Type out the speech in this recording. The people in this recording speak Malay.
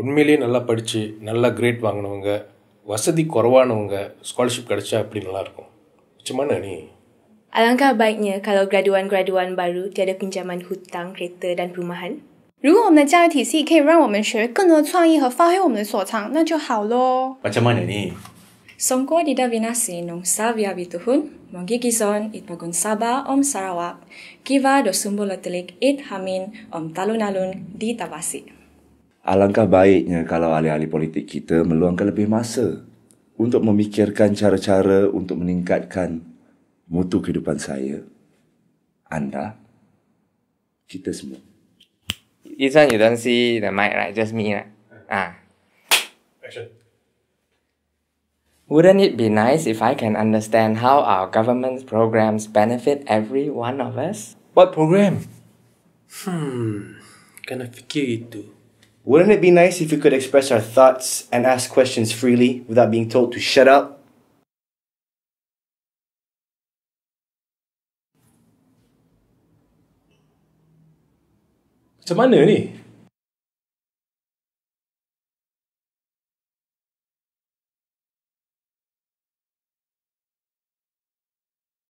உண்மையிலேயே நல்லா படித்து நல்லா கிரேட் வாங்கினவங்க வசதி குறவானவங்க ஸ்காலர்ஷிப் கிடைச்சா அப்படி நல்லாயிருக்கும் நிச்சயமான நீ Alangkah baiknya kalau graduan-graduan baru tiada pinjaman hutang, kereta dan perumahan. Jika kita ada jari kita boleh kita belajar lebih banyak kreatif dan fahir kita sokong, itu baiklah. Macam mana ni? Sungguh di dalam nasi nung savia bituhun, mungkin kizon it bagun sabah om Sarawak, kiva do sumbul telik it hamin om talun-alun di tabasik. Alangkah baiknya kalau ahli-ahli politik kita meluangkan lebih masa untuk memikirkan cara-cara untuk meningkatkan mutu kehidupan saya, anda, kita semua. This one you don't see the mic right, just me right? Ah. Action. Wouldn't it be nice if I can understand how our government's programs benefit every one of us? What program? Hmm, kena fikir itu. Wouldn't it be nice if we could express our thoughts and ask questions freely without being told to shut up? Macam mana ni?